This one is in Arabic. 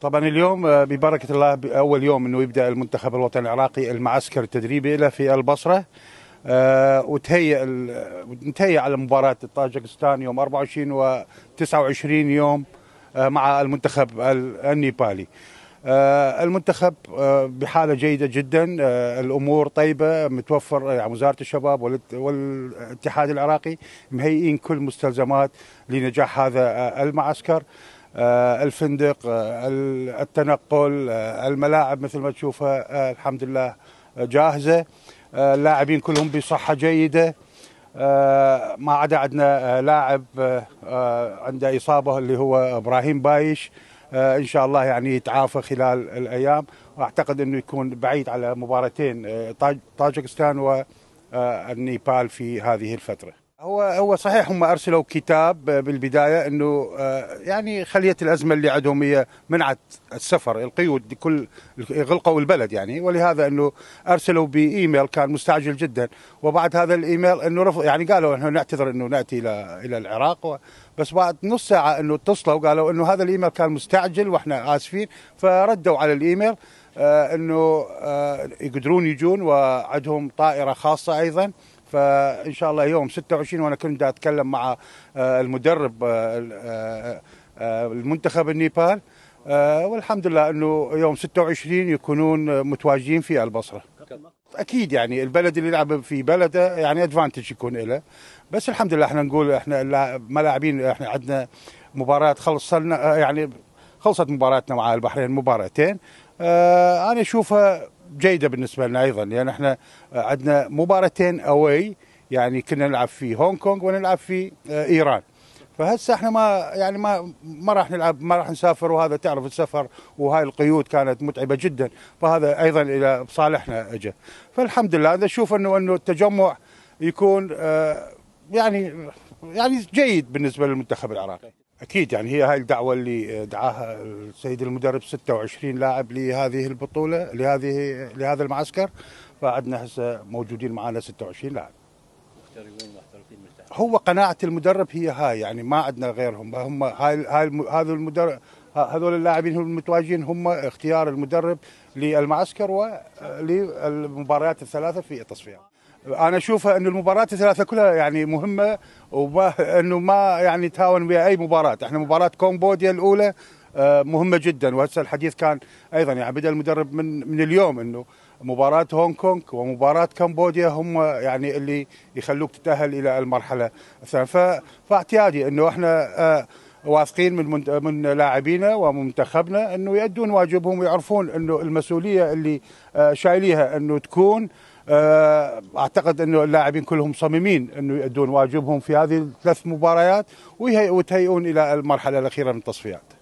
طبعا اليوم آه، ببركه الله أول يوم انه يبدا المنتخب الوطني العراقي المعسكر التدريبي له في البصره أه وتهيئ نتهيئ على مباراه طاجكستان يوم 24 و 29 يوم آه، مع المنتخب النيبالي. أه المنتخب آه، بحاله جيده جدا الامور طيبه متوفر يعني وزاره الشباب والاتحاد العراقي مهيئين كل مستلزمات لنجاح هذا المعسكر. آه، الفندق آه، التنقل آه، الملاعب مثل ما تشوفها الحمد لله جاهزه اللاعبين كلهم بصحه جيده ما عدا عندنا لاعب عنده اصابه اللي هو ابراهيم بايش ان شاء الله يعني يتعافى خلال الايام واعتقد انه يكون بعيد على مباراتين طاجكستان والنيبال في هذه الفتره هو هو صحيح هم ارسلوا كتاب بالبدايه انه آه، يعني خليه الازمه اللي عندهم هي منعت السفر القيود كل غلقوا البلد يعني ولهذا انه ارسلوا بايميل كان مستعجل جدا وبعد هذا الايميل انه رفض يعني قالوا احنا نعتذر انه ناتي الى الى العراق بس بعد نص ساعه انه اتصلوا وقالوا انه هذا الايميل كان مستعجل واحنا اسفين فردوا على الايميل آه، انه آه، يقدرون يجون وعندهم طائره خاصه ايضا فان شاء الله يوم 26 وانا كنت اتكلم مع آه، المدرب آه، آه، المنتخب النيبال والحمد لله انه يوم 26 يكونون متواجدين في البصره اكيد يعني البلد اللي يلعب في بلده يعني ادفانتج يكون له بس الحمد لله احنا نقول احنا ملاعبين احنا عندنا مباراه خلصنا يعني خلصت مباراتنا مع البحرين مباراتين انا اشوفها جيده بالنسبه لنا ايضا لان يعني احنا عندنا مباراتين اوي يعني كنا نلعب في هونغ كونغ ونلعب في آه، ايران فهسه احنا ما يعني ما ما راح نلعب ما راح نسافر وهذا تعرف السفر وهاي القيود كانت متعبه جدا فهذا ايضا الى صالحنا اجى فالحمد لله انا اشوف انه انه التجمع يكون آه، يعني يعني جيد بالنسبه للمنتخب العراقي اكيد يعني هي هاي الدعوه اللي دعاها السيد المدرب 26 لاعب لهذه البطوله لهذه لهذا المعسكر فعندنا هسه موجودين معنا 26 لاعب هو قناعه المدرب هي هاي يعني ما عندنا غيرهم هم هاي هاي هذا المدرب هذول اللاعبين هم المتواجدين هم اختيار المدرب للمعسكر وللمباريات الثلاثه في التصفيات انا اشوف ان المباريات الثلاثه كلها يعني مهمه وانه ما يعني تهاون بها اي مباراه، احنا مباراه كومبوديا الاولى آه، مهمه جدا وهسه الحديث كان ايضا يعني بدا المدرب من من اليوم انه مباراة هونغ كونغ ومباراة كمبوديا هم يعني اللي يخلوك تتأهل إلى المرحلة الثانية فاعتيادي أنه احنا آه، واثقين من من لاعبينا ومنتخبنا انه يؤدون واجبهم ويعرفون انه المسؤوليه اللي آه، شايليها انه تكون آه، اعتقد انه اللاعبين كلهم صميمين انه يؤدون واجبهم في هذه الثلاث مباريات ويهيئون الى المرحله الاخيره من التصفيات